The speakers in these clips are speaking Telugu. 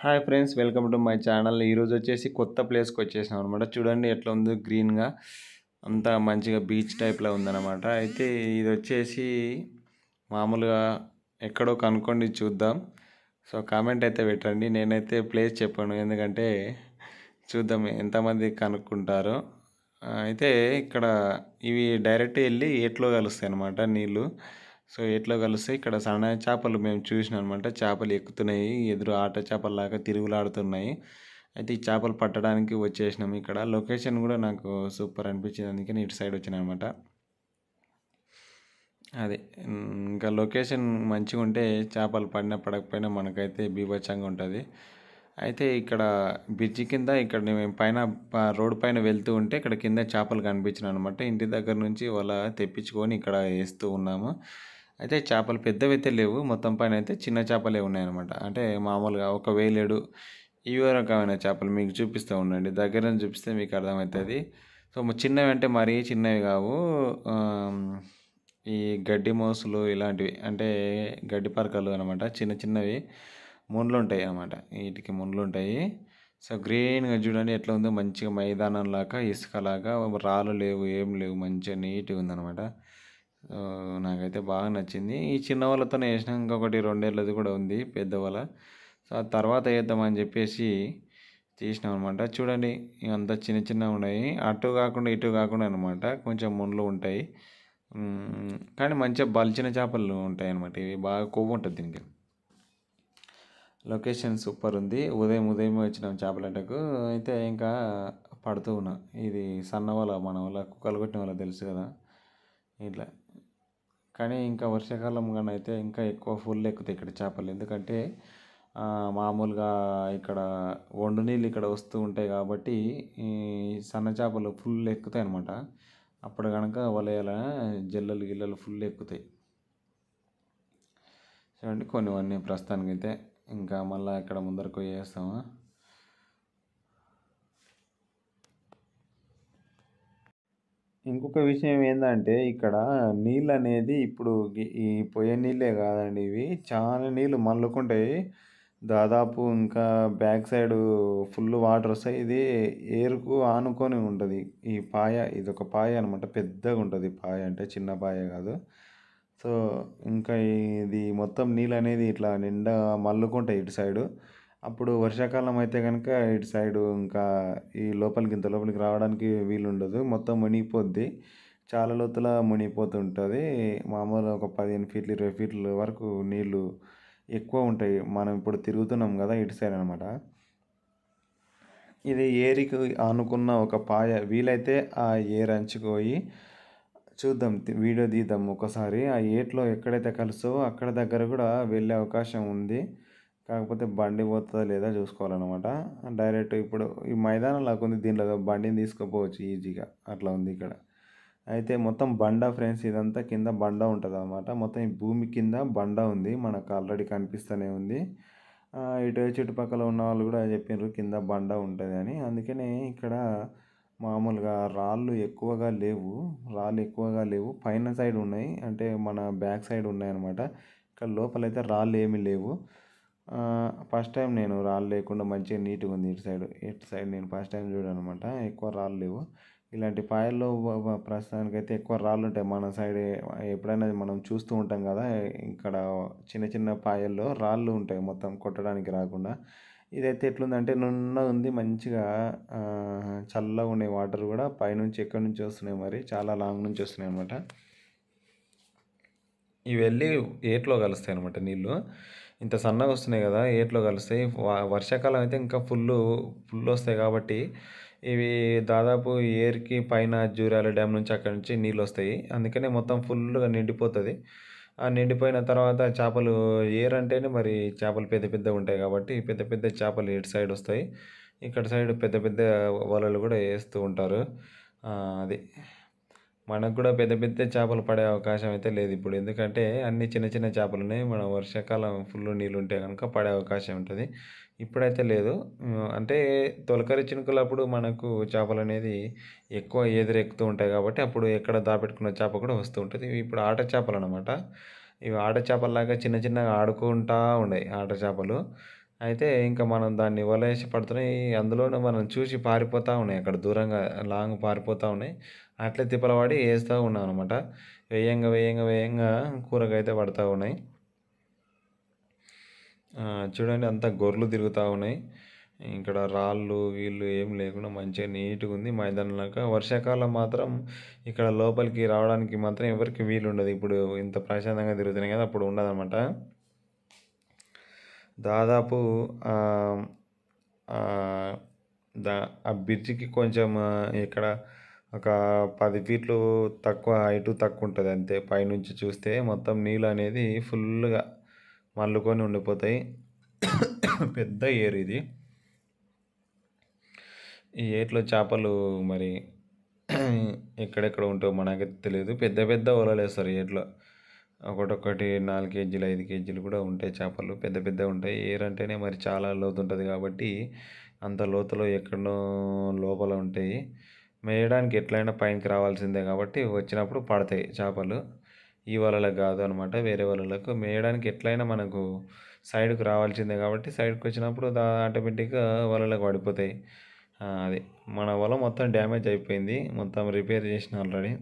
hi friends welcome to my channel ఈరోజు వచ్చేసి కొత్త ప్లేస్కి వచ్చేసాం అనమాట చూడండి ఎట్లా ఉంది గ్రీన్గా అంతా మంచిగా బీచ్ టైప్లో ఉందన్నమాట అయితే ఇది వచ్చేసి మామూలుగా ఎక్కడో కనుక్కోండి చూద్దాం సో కామెంట్ అయితే పెట్టండి నేనైతే ప్లేస్ చెప్పాను ఎందుకంటే చూద్దాం ఎంతమంది కనుక్కుంటారో అయితే ఇక్కడ ఇవి డైరెక్ట్ వెళ్ళి ఏట్లో కలుస్తాయి అన్నమాట నీళ్ళు సో ఎట్లా కలుస్తాయి ఇక్కడ సన్న చేపలు మేము చూసినాం అనమాట చేపలు ఎక్కుతున్నాయి ఎదురు ఆట చేపల్లాగా తిరుగులాడుతున్నాయి అయితే ఈ చేపలు పట్టడానికి వచ్చేసినాం ఇక్కడ లొకేషన్ కూడా నాకు సూపర్ అనిపించింది అందుకని ఇటు సైడ్ వచ్చినాయి అనమాట అదే ఇంకా లొకేషన్ మంచిగా ఉంటే చేపలు పడినా పడకపోయినా మనకైతే బీభత్సంగా ఉంటుంది అయితే ఇక్కడ బ్రిడ్జి కింద ఇక్కడ మేము పైన రోడ్ పైన వెళ్తూ ఉంటే ఇక్కడ కింద చేపలు కనిపించినాయి అనమాట ఇంటి దగ్గర నుంచి వాళ్ళ తెప్పించుకొని ఇక్కడ వేస్తూ ఉన్నాము అయితే చేపలు పెద్దవి అయితే లేవు మొత్తం పైన అయితే చిన్న చేపలే ఉన్నాయన్నమాట అంటే మామూలుగా ఒక వేలేడు ఇవే రకమైన చేపలు మీకు చూపిస్తూ ఉండండి దగ్గర చూపిస్తే మీకు అర్థమవుతుంది సో చిన్నవి అంటే మరీ చిన్నవి కావు ఈ గడ్డి మోసులు ఇలాంటివి అంటే గడ్డి పరకలు అనమాట చిన్న చిన్నవి ముండ్లు ఉంటాయి అనమాట వీటికి ముండ్లు ఉంటాయి సో గ్రీన్గా చూడండి ఎట్లా ఉందో మంచిగా మైదానం లాగా ఇసుక లాగా రాళ్ళు లేవు ఏం లేవు మంచిగా నీట్గా ఉందన్నమాట నాకైతే బాగా నచ్చింది ఈ చిన్న వాళ్ళతోనే వేసినాం ఇంకొకటి రెండేళ్ళది కూడా ఉంది పెద్దవాళ్ళ సో సో తర్వాత వేద్దామని చెప్పేసి తీసినాం అనమాట చూడండి ఇవంతా చిన్న చిన్న ఉన్నాయి అటు కాకుండా ఇటు కాకుండా అనమాట కొంచెం ముండ్లు ఉంటాయి కానీ మంచిగా బలిచిన చేపలు ఉంటాయి అనమాట ఇవి బాగా కొవ్వు ఉంటుంది దీనికి లొకేషన్ సూపర్ ఉంది ఉదయం ఉదయం వచ్చినాం చేపలటకు అయితే ఇంకా పడుతూ ఉన్నా ఇది సన్న వాళ్ళ మన వాళ్ళ కుక్కలు కొట్టిన వాళ్ళ తెలుసు కదా ఇట్లా కానీ ఇంకా వర్షాకాలం కానీ అయితే ఇంకా ఎక్కువ ఫుల్ ఎక్కుతాయి ఇక్కడ చేపలు ఎందుకంటే మామూలుగా ఇక్కడ ఒండు నీళ్ళు ఇక్కడ వస్తూ ఉంటాయి కాబట్టి ఈ సన్న చేపలు ఫుల్ ఎక్కుతాయి అన్నమాట అప్పుడు కనుక వలయాల జల్లలు గిల్లలు ఫుల్ ఎక్కుతాయి చూడండి కొన్ని అన్నీ ప్రస్తుతానికి అయితే ఇంకా మళ్ళీ ఇక్కడ ముందరకు వేస్తాము ఇంకొక విషయం ఏంటంటే ఇక్కడ నీళ్ళు అనేది ఇప్పుడు ఈ పొయ్యే నీళ్ళే కాదండి ఇవి చాలా నీళ్ళు మళ్ళుకుంటాయి దాదాపు ఇంకా బ్యాక్ సైడ్ ఫుల్ వాటర్ వస్తాయి ఇది ఏరుకు ఆనుకొని ఉంటుంది ఈ పాయ ఇది ఒక పాయ అనమాట పెద్దగా ఉంటుంది పాయ అంటే చిన్న పాయ కాదు సో ఇంకా ఇది మొత్తం నీళ్ళు అనేది ఇట్లా నిండా మల్లుకుంటాయి ఇటు సైడు అప్పుడు వర్షాకాలం అయితే కనుక ఇటు సైడు ఇంకా ఈ లోపలికి ఇంత లోపలికి రావడానికి వీలు ఉండదు మొత్తం మునిగిపోద్ది చాలా లోతుల మునిగిపోతుంటుంది మామూలు ఒక పదిహేను ఫీట్లు ఇరవై ఫీట్ల వరకు నీళ్ళు ఎక్కువ ఉంటాయి మనం ఇప్పుడు తిరుగుతున్నాం కదా ఇటు సైడ్ అనమాట ఇది ఏరికి ఆనుకున్న ఒక పాయ వీలైతే ఆ ఏరు అంచుకోయి చూద్దాం వీడియో తీద్దాం ఒకసారి ఆ ఏట్లో ఎక్కడైతే కలుసో అక్కడ దగ్గర కూడా వెళ్ళే అవకాశం ఉంది కాకపోతే బండి పోతుందా లేదా చూసుకోవాలన్నమాట డైరెక్ట్ ఇప్పుడు ఈ మైదానంలో ఉంది దీనిలో బండిని తీసుకుపోవచ్చు ఈజీగా అట్లా ఉంది ఇక్కడ అయితే మొత్తం బండ ఫ్రెండ్స్ ఇదంతా కింద బండ ఉంటుంది అనమాట మొత్తం ఈ భూమి కింద బండ ఉంది మనకు ఆల్రెడీ కనిపిస్తూనే ఉంది ఇటు చుట్టుపక్కల ఉన్న వాళ్ళు కూడా చెప్పినారు కింద బండ ఉంటుంది అని అందుకనే ఇక్కడ మామూలుగా రాళ్ళు ఎక్కువగా లేవు రాళ్ళు ఎక్కువగా లేవు పైన సైడ్ ఉన్నాయి అంటే మన బ్యాక్ సైడ్ ఉన్నాయి అనమాట ఇక్కడ లోపలైతే రాళ్ళు ఏమీ లేవు ఫస్ట్ టైం నేను రాళ్ళు లేకుండా మంచిగా నీట్గా ఉంది ఇటు సైడ్ ఇటు సైడ్ నేను ఫస్ట్ టైం చూడనమాట ఎక్కువ రాళ్ళు లేవు ఇలాంటి పాయల్లో ప్రస్తుతానికైతే ఎక్కువ రాళ్ళు ఉంటాయి మన సైడ్ ఎప్పుడైనా మనం చూస్తూ ఉంటాం కదా ఇక్కడ చిన్న చిన్న పాయల్లో రాళ్ళు ఉంటాయి మొత్తం కొట్టడానికి రాకుండా ఇదైతే ఎట్లుందంటే నున్న ఉంది మంచిగా చల్లగా ఉండే వాటర్ కూడా పైనుంచి ఎక్కడి నుంచి వస్తున్నాయి మరి చాలా లాంగ్ నుంచి వస్తున్నాయి అనమాట ఇవి వెళ్ళి ఏట్లో కలుస్తాయి అనమాట నీళ్ళు ఇంత సన్నగా వస్తున్నాయి కదా ఏట్లో కలిస్తాయి వర్షాకాలం అయితే ఇంకా ఫుల్ ఫుల్ వస్తాయి కాబట్టి ఇవి దాదాపు ఏర్కి పైన జూరాల డ్యామ్ నుంచి అక్కడి నుంచి నీళ్ళు వస్తాయి అందుకనే మొత్తం ఫుల్గా నిండిపోతుంది ఆ నిండిపోయిన తర్వాత చేపలు ఏర్ అంటేనే మరి చేపలు పెద్ద పెద్దగా ఉంటాయి కాబట్టి పెద్ద పెద్ద చేపలు ఇటు సైడ్ వస్తాయి ఇక్కడ సైడ్ పెద్ద పెద్ద వలలు కూడా వేస్తూ ఉంటారు అది మనకు కూడా పెద్ద పెద్ద చేపలు పడే అవకాశం అయితే లేదు ఇప్పుడు ఎందుకంటే అన్ని చిన్న చిన్న ఉన్నాయి మనం వర్షాకాలం ఫుల్ నీళ్ళు ఉంటే కనుక పడే అవకాశం ఉంటుంది ఇప్పుడైతే లేదు అంటే తొలకరి చినుకులప్పుడు మనకు చేపలు అనేది ఎక్కువ ఎదురెక్కుతూ ఉంటాయి కాబట్టి అప్పుడు ఎక్కడ దాపెట్టుకున్న చేప కూడా వస్తూ ఉంటుంది ఇప్పుడు ఆట చేపలు అనమాట ఇవి ఆట చేపల్లాగా చిన్న చిన్నగా ఆడుకుంటా ఉన్నాయి ఆట చేపలు అయితే ఇంకా మనం దాన్ని వలేసి పడుతున్నాయి అందులోనే మనం చూసి పారిపోతూ ఉన్నాయి అక్కడ దూరంగా లాంగ్ పారిపోతూ ఉన్నాయి అట్లే తిప్పలవాడి వేస్తూ ఉన్నాం అనమాట వేయంగా వేయంగా వేయంగా కూరగాయతే పడుతూ ఉన్నాయి చూడండి అంతా గొర్రెలు తిరుగుతూ ఉన్నాయి ఇక్కడ రాళ్ళు వీళ్ళు ఏం లేకుండా మంచిగా నీట్గా ఉంది మైదానంలో వర్షాకాలం మాత్రం ఇక్కడ లోపలికి రావడానికి మాత్రం ఎవరికి వీలు ఉండదు ఇప్పుడు ఇంత ప్రశాంతంగా తిరుగుతున్నాయి కదా అప్పుడు ఉండదన్నమాట దాదాపు దా ఆ బ్రిడ్జికి కొంచెం ఇక్కడ ఒక పది ఫీట్లు తక్కువ హైటు తక్కువ ఉంటుంది అంతే పైనుంచి చూస్తే మొత్తం నీళ్ళు అనేది ఫుల్గా మల్లుకొని ఉండిపోతాయి పెద్ద ఏరు ఇది ఈ ఏట్లో చేపలు మరి ఎక్కడెక్కడ ఉంటాయో మనకైతే తెలియదు పెద్ద పెద్ద వలలు వేస్తారు ఏట్లో ఒకటొక్కటి నాలుగు కేజీలు ఐదు కేజీలు కూడా ఉంటాయి చేపలు పెద్ద పెద్ద ఉంటాయి ఏర్ అంటేనే మరి చాలా లోతు ఉంటుంది కాబట్టి అంత లోతులో ఎక్కడనో లోపల ఉంటాయి మేయడానికి ఎట్లయినా పైనకి రావాల్సిందే కాబట్టి వచ్చినప్పుడు పడతాయి చేపలు ఈ వలలకు కాదు అనమాట వేరే వలలకు మేయడానికి ఎట్లయినా మనకు సైడ్కు రావాల్సిందే కాబట్టి సైడ్కి వచ్చినప్పుడు దా ఆటోమేటిక్గా వలలకు పడిపోతాయి అది మన వల మొత్తం డ్యామేజ్ అయిపోయింది మొత్తం రిపేర్ చేసిన ఆల్రెడీ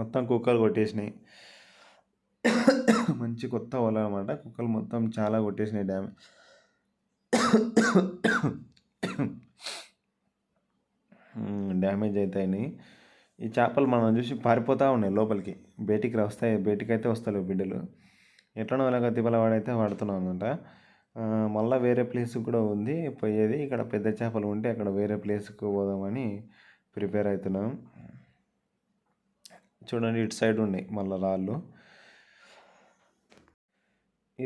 మొత్తం కుక్కలు కొట్టేసినాయి మంచి కొత్త వల అనమాట కుక్కలు మొత్తం చాలా కొట్టేసినాయి డ్యామేజ్ డ్యామేజ్ అవుతాయి ఈ చేపలు మనం చూసి పారిపోతూ ఉన్నాయి లోపలికి బయటికి వస్తాయి బయటికి అయితే వస్తాయి బిడ్డలు ఎట్లనో ఇలాగ వాడైతే వాడుతున్నాం అనమాట మళ్ళీ వేరే ప్లేస్ కూడా ఉంది పోయేది ఇక్కడ పెద్ద చేపలు ఉంటే అక్కడ వేరే ప్లేస్కి పోదామని ప్రిపేర్ అవుతున్నాం చూడండి ఇటు సైడ్ ఉన్నాయి మళ్ళీ రాళ్ళు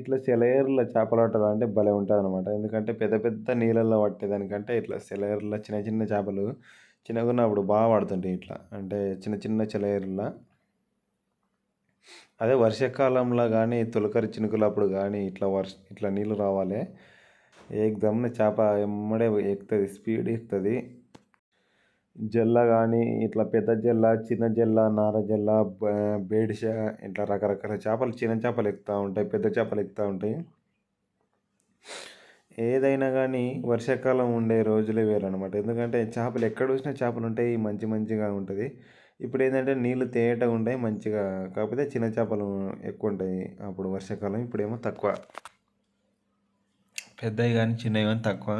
ఇట్లా చేపలు చేపలాటలు అంటే భలే ఉంటుంది అనమాట ఎందుకంటే పెద్ద పెద్ద నీళ్ళల్లో పట్టేదానికంటే ఇట్లా సెలయర్ల చిన్న చిన్న చేపలు చిన్నగా ఉన్నప్పుడు బాగా పడుతుంటాయి ఇట్లా అంటే చిన్న చిన్న చెలయర్ల అదే వర్షాకాలంలో కానీ తొలకరి చినుకులప్పుడు కానీ ఇట్లా వర్ష ఇట్లా నీళ్ళు రావాలి ఏకదమ్మున చేప ఎమ్మడే ఎక్కుతుంది స్పీడ్ ఎక్కుతుంది జల్ల కానీ ఇట్లా పెద్ద జల్ల చిన్న జల్ల నార జల్ల బేడిష ఇట్లా రకరకాల చేపలు చిన్న చేపలు ఎక్కుతూ ఉంటాయి పెద్ద చేపలు ఎక్కుతూ ఉంటాయి ఏదైనా కానీ వర్షాకాలం ఉండే రోజులే అనమాట ఎందుకంటే చేపలు ఎక్కడ చూసినా చేపలు ఉంటాయి మంచి మంచిగా ఉంటుంది ఇప్పుడు ఏంటంటే నీళ్ళు తేయట ఉంటాయి మంచిగా కాకపోతే చిన్న చేపలు ఎక్కువ ఉంటాయి అప్పుడు వర్షాకాలం ఇప్పుడేమో తక్కువ పెద్దవి కానీ చిన్నవి కానీ తక్కువ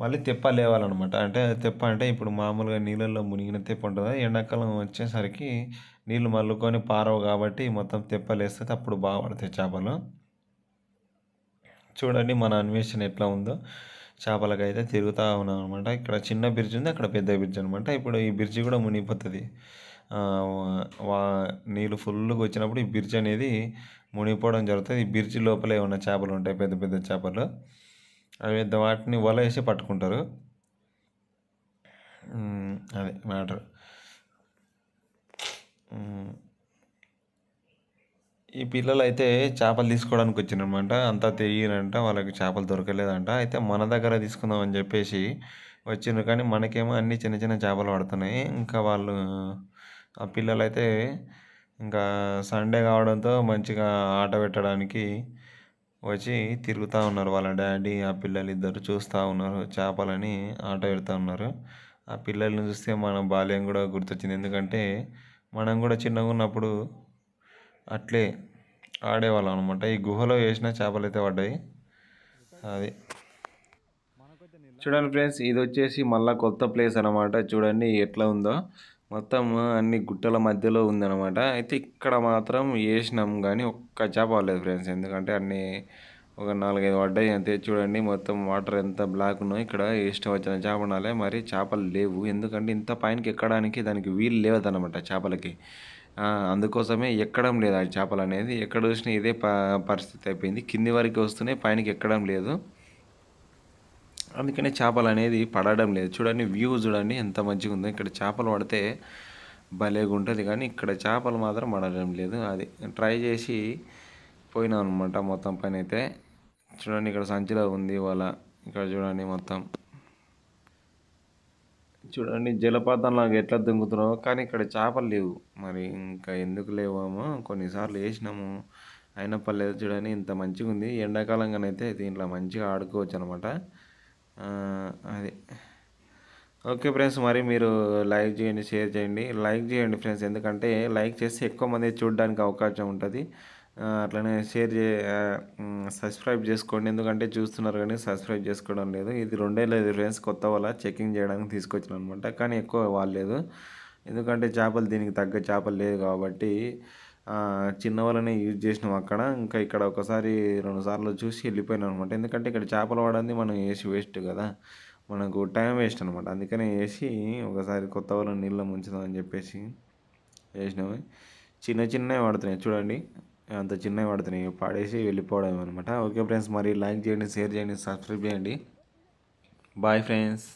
మళ్ళీ తెప్ప లేవాలన్నమాట అంటే తెప్ప అంటే ఇప్పుడు మామూలుగా నీళ్ళల్లో మునిగిన తెప్ప ఉంటుంది ఎండాకాలం వచ్చేసరికి నీళ్ళు మల్లుకొని పారవు కాబట్టి మొత్తం తెప్ప లేస్తే అప్పుడు బాగా పడతాయి చేపలు చూడండి మన అన్వేషణ ఎట్లా ఉందో చేపలకు అయితే తిరుగుతూ ఉన్నాం అనమాట ఇక్కడ చిన్న బ్రిడ్జ్ ఉంది అక్కడ పెద్ద బ్రిడ్జ్ అనమాట ఇప్పుడు ఈ బ్రిడ్జ్ కూడా మునిగిపోతుంది వా నీళ్ళు ఫుల్గా వచ్చినప్పుడు ఈ బ్రిడ్జ్ అనేది మునిగిపోవడం జరుగుతుంది ఈ బ్రిడ్జ్ లోపలే ఉన్న చేపలు ఉంటాయి పెద్ద పెద్ద చేపలు అవి వాటిని వల వేసి పట్టుకుంటారు అదే మ్యాటర్ ఈ పిల్లలు అయితే చేపలు తీసుకోవడానికి వచ్చినమాట అంతా తెలియనంట వాళ్ళకి చేపలు దొరకలేదంట అయితే మన దగ్గర తీసుకుందాం అని చెప్పేసి వచ్చిండ్రు కానీ మనకేమో అన్ని చిన్న చిన్న చేపలు పడుతున్నాయి ఇంకా వాళ్ళు ఆ పిల్లలు అయితే ఇంకా సండే కావడంతో మంచిగా ఆట పెట్టడానికి వచ్చి తిరుగుతూ ఉన్నారు వాళ్ళ డాడీ ఆ పిల్లలు ఇద్దరు చూస్తూ ఉన్నారు చేపలని ఆట పెడతా ఉన్నారు ఆ పిల్లల్ని చూస్తే మన బాల్యం కూడా గుర్తొచ్చింది ఎందుకంటే మనం కూడా చిన్నగా ఉన్నప్పుడు అట్లే ఆడేవాళ్ళం అనమాట ఈ గుహలో వేసిన చేపలు అయితే పడ్డాయి అది చూడండి ఫ్రెండ్స్ ఇది వచ్చేసి మళ్ళీ కొత్త ప్లేస్ అనమాట చూడండి ఎట్లా ఉందో మొత్తం అన్ని గుట్టల మధ్యలో ఉందన్నమాట అయితే ఇక్కడ మాత్రం వేసినాం కానీ ఒక్క చేప అవ్వలేదు ఫ్రెండ్స్ ఎందుకంటే అన్ని ఒక నాలుగైదు పడ్డాయి అంతే చూడండి మొత్తం వాటర్ ఎంత బ్లాక్ ఉన్నాయో ఇక్కడ ఇష్టం వచ్చిన చేప ఉండాలి మరి చేపలు లేవు ఎందుకంటే ఇంత పైనకి ఎక్కడానికి దానికి వీలు లేవదనమాట చేపలకి అందుకోసమే ఎక్కడం లేదు ఆ చేపలు అనేది ఎక్కడ చూసినా ఇదే పరిస్థితి అయిపోయింది కింది వరకు వస్తున్నాయి పైనకి ఎక్కడం లేదు అందుకనే చేపలు అనేది పడడం లేదు చూడండి వ్యూ చూడండి ఎంత మంచిగా ఉందో ఇక్కడ చేపలు పడితే భలేగా ఉంటుంది కానీ ఇక్కడ చేపలు మాత్రం పడడం లేదు అది ట్రై చేసి పోయినాం అనమాట మొత్తం పని అయితే చూడండి ఇక్కడ సంచిలో ఉంది వాళ్ళ ఇక్కడ చూడండి మొత్తం చూడండి జలపాతం లాగా ఎట్లా దుంకుతున్నావు కానీ ఇక్కడ చేపలు లేవు మరి ఇంకా ఎందుకు లేవామో కొన్నిసార్లు వేసినాము అయినప్పలేదు చూడండి ఇంత మంచిగా ఉంది ఎండాకాలంగానైతే దీంట్లో మంచిగా ఆడుకోవచ్చు అనమాట అది ఓకే ఫ్రెండ్స్ మరి మీరు లైక్ చేయండి షేర్ చేయండి లైక్ చేయండి ఫ్రెండ్స్ ఎందుకంటే లైక్ చేస్తే ఎక్కువ మంది చూడడానికి అవకాశం ఉంటుంది అట్లనే షేర్ చే సబ్స్క్రైబ్ చేసుకోండి ఎందుకంటే చూస్తున్నారు కానీ సబ్స్క్రైబ్ చేసుకోవడం లేదు ఇది రెండే లేదు ఫ్రెండ్స్ కొత్త వాళ్ళ చెకింగ్ చేయడానికి తీసుకొచ్చిన అనమాట కానీ ఎక్కువ వాడలేదు ఎందుకంటే చేపలు దీనికి తగ్గ చేపలు లేదు కాబట్టి చిన్న వాళ్ళనే యూజ్ చేసినాం అక్కడ ఇంకా ఇక్కడ ఒకసారి రెండు సార్లు చూసి వెళ్ళిపోయినాం అనమాట ఎందుకంటే ఇక్కడ చేపలు వాడని మనం వేసి వేస్ట్ కదా మనకు టైం వేస్ట్ అనమాట అందుకనే వేసి ఒకసారి కొత్త వాళ్ళని నీళ్ళ ముంచుదామని చెప్పేసి వేసినాము చిన్న చిన్నవి పడుతున్నాయి చూడండి అంత చిన్నవి పడుతున్నాయి పాడేసి వెళ్ళిపోవడం అనమాట ఓకే ఫ్రెండ్స్ మరి లైక్ చేయండి షేర్ చేయండి సబ్స్క్రైబ్ చేయండి బాయ్ ఫ్రెండ్స్